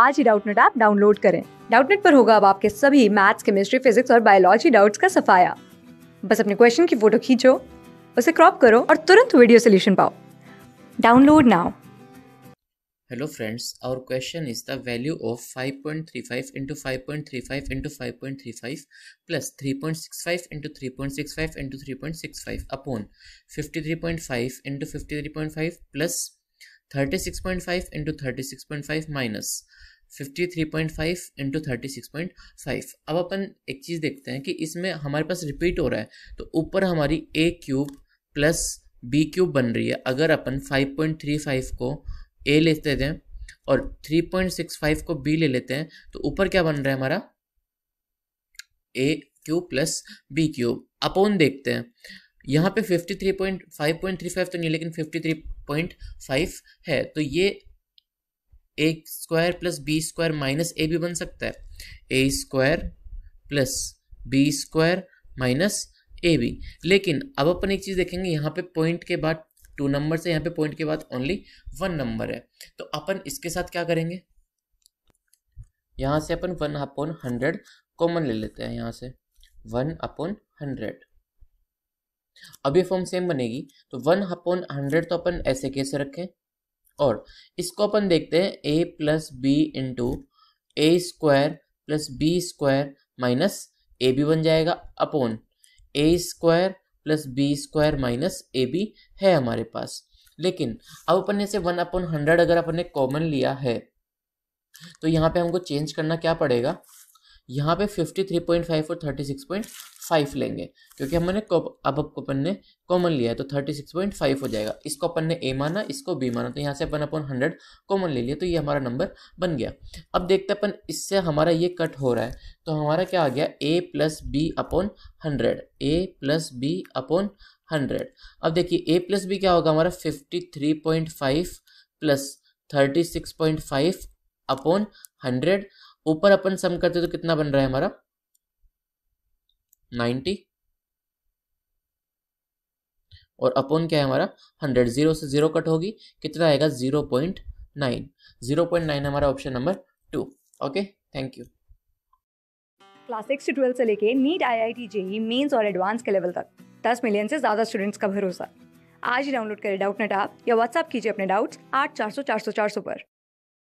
आज ही Doubtnut app download करें डाउटनेट पर होगा अब आपके सभी मैथ्स केमिस्ट्री फिजिक्स और बायोलॉजी डाउट्स का सफाया बस अपने क्वेश्चन की फोटो खींचो उसे क्रॉप करो और तुरंत वीडियो सोल्यूशन पाओ download now hello friends our question is the value of 5.35 point three five into five point three five into five point three five plus three point six five into three point six five into three point six five upon fifty three point five into fifty three point five plus thirty six point five into thirty six point five minus fifty three point five into thirty six point five अब अपन एक चीज़ देखते हैं कि इसमें हमारे पास repeat हो रहा है तो ऊपर हमारी A cube plus B cube बन रही है अगर अपन फाइव पॉइंट थ्री फाइव को ए लेते थे और थ्री पॉइंट सिक्स फाइव को बी ले लेते हैं तो ऊपर क्या बन रहा है हमारा A cube plus B cube upon देखते हैं यहाँ पे 53.5.35 तो नहीं लेकिन 53.5 है तो ये A square plus B square minus A भी बन सकता है A square plus B square minus A भी लेकिन अब अपन एक चीज़ देखेंगे यहाँ पे पॉइंट के बाद टू नंबर से यहाँ पे पॉइंट के बाद ओनली वन नंबर है तो अपन इसके साथ क्या करेंगे यहाँ से अपन वन अपॉन हंड्रेड कॉमन ले लेते हैं यहाँ से वन अपॉन हंड्रेड अभी फॉर्म सेम बनेगी तो वन अपॉन हंड्रेड तो अपन ऐसे कैसे रखें और इसको अपन देखते हैं A plus B into A square plus B square minus A B बन जाएगा upon A square plus B square minus A B है हमारे पास लेकिन अब अपन ने से वन अपॉन हंड्रेड अगर अपन ने कॉमन लिया है तो यहाँ पे हमको चेंज करना क्या पड़ेगा यहाँ पे फिफ्टी थ्री पॉइंट फाइव और थर्टी सिक्स पॉइंट फाइव लेंगे क्योंकि हमने अब आपको अपन ने कॉमन लिया है तो थर्टी सिक्स पॉइंट फाइव हो जाएगा इसको अपन ने ए माना इसको बी माना तो यहाँ से अपन अपन हंड्रेड कॉमन ले लिया तो ये हमारा नंबर बन गया अब देखते अपन इससे हमारा ये कट हो रहा है तो हमारा क्या आ गया A plus B upon hundred A plus B upon hundred अब देखिए ए प्लस बी क्या होगा हमारा fifty three point five plus thirty six point five upon hundred ऊपर अपन सम करते तो कितना बन रहा है हमारा 90 और अपॉन क्या है हमारा 100 जीरो से जीरो कट होगी कितना आएगा 0.9 0.9 हमारा option number two okay thank you class six twelfth से लेके NEET I I T JEE Mains और एडवांस के लेवल तक दस मिलियन से ज़्यादा स्टूडेंट्स का भरोसा आज ही डाउनलोड करें डाउट नेट आप या व्हाट्सअप कीजिए अपने डाउट्स आठ चार सौ चार सौ चार सौ पर